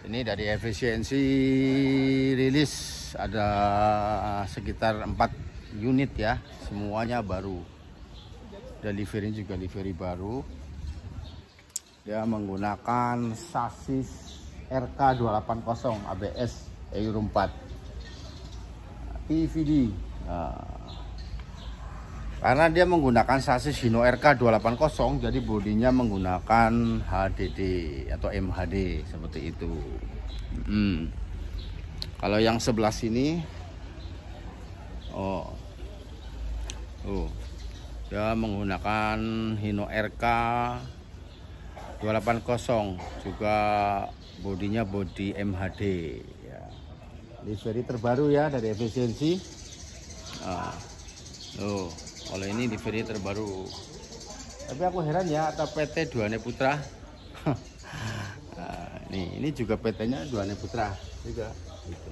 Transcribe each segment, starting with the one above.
Ini dari efisiensi rilis ada sekitar 4 unit ya, semuanya baru. Delivery juga delivery baru. Dia menggunakan sasis RK280 ABS euro 4 TVD. Nah, karena dia menggunakan sasis Hino RK 280 jadi bodinya menggunakan HDD atau MHD seperti itu hmm. kalau yang sebelah sini oh oh dia menggunakan Hino RK 280 juga bodinya body MHD ya. ini seri terbaru ya dari efisiensi ah, Oh, oh kalau ini di terbaru tapi aku heran ya atau PT Duane Putra nah, nih ini juga PT nya Duane Putra juga gitu.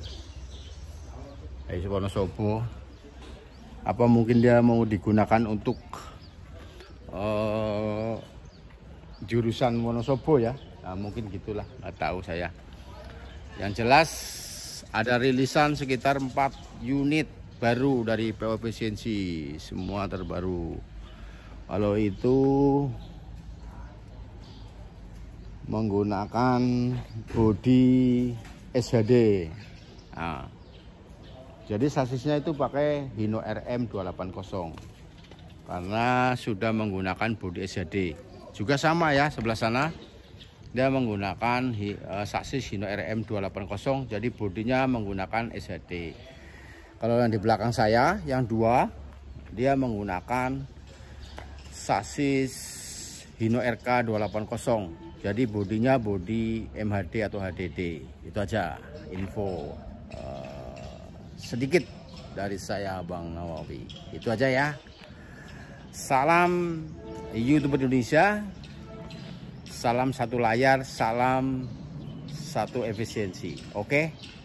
Hai Wonosobo apa mungkin dia mau digunakan untuk uh, jurusan Wonosobo ya nah, mungkin gitulah nggak tahu saya yang jelas ada rilisan sekitar 4 unit baru dari POP Presensi semua terbaru kalau itu menggunakan bodi SHD nah, jadi sasisnya itu pakai Hino RM 280 karena sudah menggunakan bodi SHD juga sama ya sebelah sana dia menggunakan eh, sasis Hino RM 280 jadi bodinya menggunakan SHD kalau yang di belakang saya yang dua dia menggunakan sasis Hino RK 280 jadi bodinya bodi MHD atau HDD itu aja info uh, sedikit dari saya Bang Nawawi itu aja ya salam YouTube Indonesia salam satu layar salam satu efisiensi oke okay?